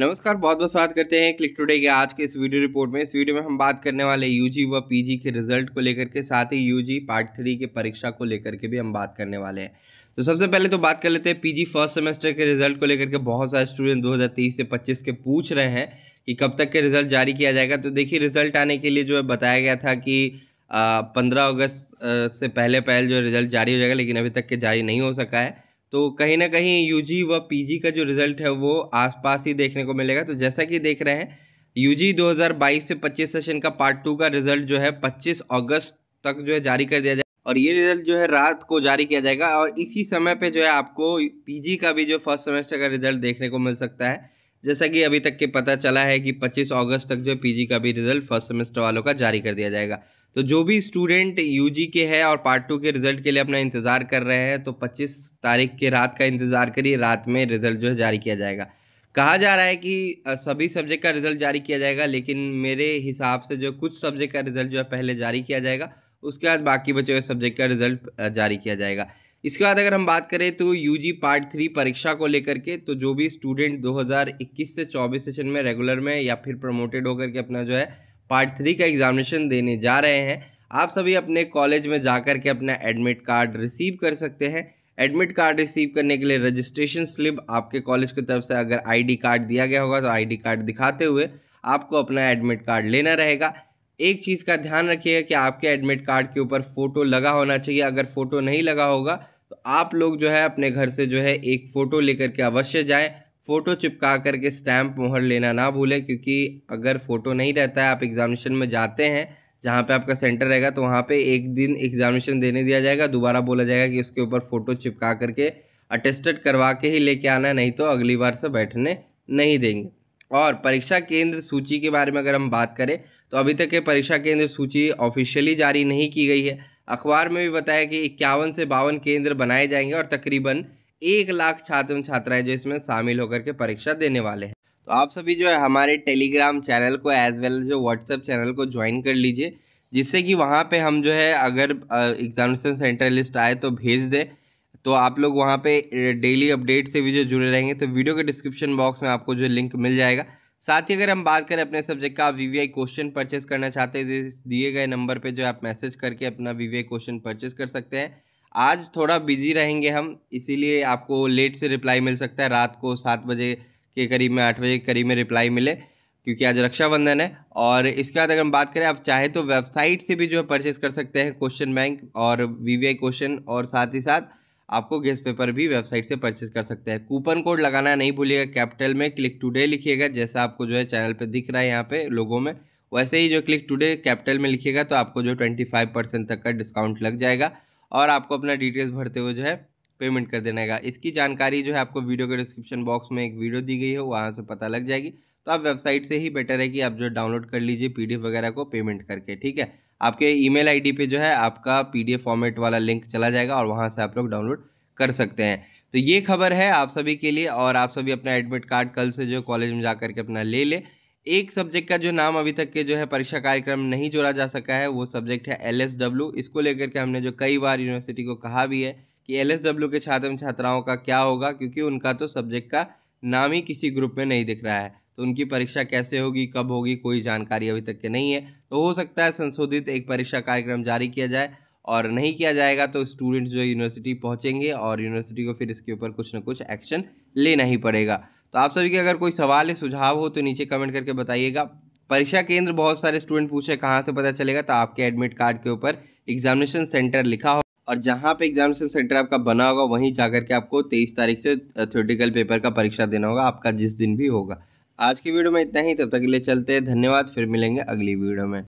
नमस्कार बहुत बहुत स्वागत करते हैं क्लिक टुडे के आज के इस वीडियो रिपोर्ट में इस वीडियो में हम बात करने वाले यूजी व पीजी के रिजल्ट को लेकर के साथ ही यूजी पार्ट थ्री के परीक्षा को लेकर के भी हम बात करने वाले हैं तो सबसे पहले तो बात कर लेते हैं पीजी फर्स्ट सेमेस्टर के रिजल्ट को लेकर के बहुत सारे स्टूडेंट दो से पच्चीस के पूछ रहे हैं कि कब तक के रिजल्ट जारी किया जाएगा तो देखिए रिजल्ट आने के लिए जो है बताया गया था कि पंद्रह अगस्त से पहले पहल जो रिजल्ट जारी हो जाएगा लेकिन अभी तक के जारी नहीं हो सका है तो कहीं ना कहीं यूजी व पीजी का जो रिज़ल्ट है वो आसपास ही देखने को मिलेगा तो जैसा कि देख रहे हैं यूजी 2022 से 25 सेशन का पार्ट टू का रिज़ल्ट जो है 25 अगस्त तक जो है जारी कर दिया जाए और ये रिज़ल्ट जो है रात को जारी किया जाएगा और इसी समय पे जो है आपको पीजी का भी जो फर्स्ट सेमेस्टर का रिज़ल्ट देखने को मिल सकता है जैसा कि अभी तक के पता चला है कि 25 अगस्त तक जो है पी का भी रिज़ल्ट फर्स्ट सेमेस्टर वालों का जारी कर दिया जाएगा तो जो भी स्टूडेंट यू के है और पार्ट टू के रिजल्ट के लिए अपना इंतज़ार कर रहे हैं तो 25 तारीख के रात का इंतज़ार करिए रात में रिजल्ट जो है जारी किया जाएगा कहा जा रहा है कि सभी सब्जेक्ट का रिजल्ट जारी किया जाएगा लेकिन मेरे हिसाब से जो कुछ सब्जेक्ट का रिजल्ट जो है पहले जारी किया जाएगा उसके बाद बाकी बचे हुए सब्जेक्ट का रिजल्ट जारी किया जाएगा इसके बाद अगर हम बात करें तो यूजी पार्ट थ्री परीक्षा को लेकर के तो जो भी स्टूडेंट 2021 से 24 सेशन में रेगुलर में या फिर प्रमोटेड होकर के अपना जो है पार्ट थ्री का एग्ज़ामिनेशन देने जा रहे हैं आप सभी अपने कॉलेज में जा कर के अपना एडमिट कार्ड रिसीव कर सकते हैं एडमिट कार्ड रिसीव करने के लिए रजिस्ट्रेशन स्लिप आपके कॉलेज की तरफ से अगर आईडी कार्ड दिया गया होगा तो आईडी कार्ड दिखाते हुए आपको अपना एडमिट कार्ड लेना रहेगा एक चीज़ का ध्यान रखिएगा कि आपके एडमिट कार्ड के ऊपर फ़ोटो लगा होना चाहिए अगर फ़ोटो नहीं लगा होगा तो आप लोग जो है अपने घर से जो है एक फ़ोटो लेकर के अवश्य जाएं फ़ोटो चिपका करके स्टैम्प मोहर लेना ना भूलें क्योंकि अगर फ़ोटो नहीं रहता है आप एग्ज़ामिनेशन में जाते हैं जहाँ पे आपका सेंटर रहेगा तो वहाँ पे एक दिन एग्ज़ामिनेशन देने दिया जाएगा दोबारा बोला जाएगा कि उसके ऊपर फ़ोटो चिपका करके अटेस्टेड करवा के ही लेके आना नहीं तो अगली बार से बैठने नहीं देंगे और परीक्षा केंद्र सूची के बारे में अगर हम बात करें तो अभी तक ये परीक्षा केंद्र सूची ऑफिशियली जारी नहीं की गई है अखबार में भी बताया कि इक्यावन से बावन केंद्र बनाए जाएंगे और तकरीबन एक लाख छात्र छात्राएं जो इसमें शामिल होकर के परीक्षा देने वाले हैं तो आप सभी जो है हमारे टेलीग्राम चैनल को एज वेल जो व्हाट्सएप चैनल को ज्वाइन कर लीजिए जिससे कि वहाँ पे हम जो है अगर एग्जामिनेशन सेंटर लिस्ट आए तो भेज दें तो आप लोग वहाँ पे डेली अपडेट से भी जो जुड़े रहेंगे तो वीडियो के डिस्क्रिप्शन बॉक्स में आपको जो लिंक मिल जाएगा साथ ही अगर हम बात करें अपने सब्जेक्ट का आप वी क्वेश्चन परचेस करना चाहते हैं तो दिए गए नंबर पर जो आप मैसेज करके अपना वी क्वेश्चन परचेस कर सकते हैं आज थोड़ा बिजी रहेंगे हम इसीलिए आपको लेट से रिप्लाई मिल सकता है रात को सात बजे के करीब में आठ बजे के करीब में रिप्लाई मिले क्योंकि आज रक्षाबंधन है और इसके बाद अगर हम बात करें आप चाहे तो वेबसाइट से भी जो है परचेज़ कर सकते हैं क्वेश्चन बैंक और वी क्वेश्चन और साथ ही साथ आपको गेस्ट पेपर भी वेबसाइट से परचेज कर सकते हैं कूपन कोड लगाना नहीं भूलिएगा कैपिटल में क्लिक टुडे लिखिएगा जैसा आपको जो है चैनल पर दिख रहा है यहाँ पे लोगों में वैसे ही जो क्लिक टुडे कैपिटल में लिखिएगा तो आपको जो ट्वेंटी फाइव परसेंट तक का डिस्काउंट लग जाएगा और आपको अपना डिटेल्स भरते हुए जो है पेमेंट कर देने का इसकी जानकारी जो है आपको वीडियो के डिस्क्रिप्शन बॉक्स में एक वीडियो दी गई है वहाँ से पता लग जाएगी तो आप वेबसाइट से ही बेटर है कि आप जो डाउनलोड कर लीजिए पीडीएफ वगैरह को पेमेंट करके ठीक है आपके ईमेल आईडी पे जो है आपका पीडीएफ फॉर्मेट वाला लिंक चला जाएगा और वहाँ से आप लोग डाउनलोड कर सकते हैं तो ये खबर है आप सभी के लिए और आप सभी अपना एडमिट कार्ड कल से जो कॉलेज में जा करके अपना ले लें एक सब्जेक्ट का जो नाम अभी तक के जो है परीक्षा कार्यक्रम नहीं जोड़ा जा सका है वो सब्जेक्ट है एल इसको लेकर के हमने जो कई बार यूनिवर्सिटी को कहा भी है कि एल के छात्र छात्राओं का क्या होगा क्योंकि उनका तो सब्जेक्ट का नाम ही किसी ग्रुप में नहीं दिख रहा है तो उनकी परीक्षा कैसे होगी कब होगी कोई जानकारी अभी तक के नहीं है तो हो सकता है संशोधित एक परीक्षा कार्यक्रम जारी किया जाए और नहीं किया जाएगा तो स्टूडेंट जो यूनिवर्सिटी पहुँचेंगे और यूनिवर्सिटी को फिर इसके ऊपर कुछ ना कुछ एक्शन लेना ही पड़ेगा तो आप सभी के अगर कोई सवाल या सुझाव हो तो नीचे कमेंट करके बताइएगा परीक्षा केंद्र बहुत सारे स्टूडेंट पूछे कहाँ से पता चलेगा तो आपके एडमिट कार्ड के ऊपर एग्जामिनेशन सेंटर लिखा हो और जहाँ पे एग्जामिनेशन सेंटर आपका बना होगा वहीं जा करके आपको तेईस तारीख से थ्योरेटिकल पेपर का परीक्षा देना होगा आपका जिस दिन भी होगा आज की वीडियो में इतना ही तब तक के लिए चलते हैं धन्यवाद फिर मिलेंगे अगली वीडियो में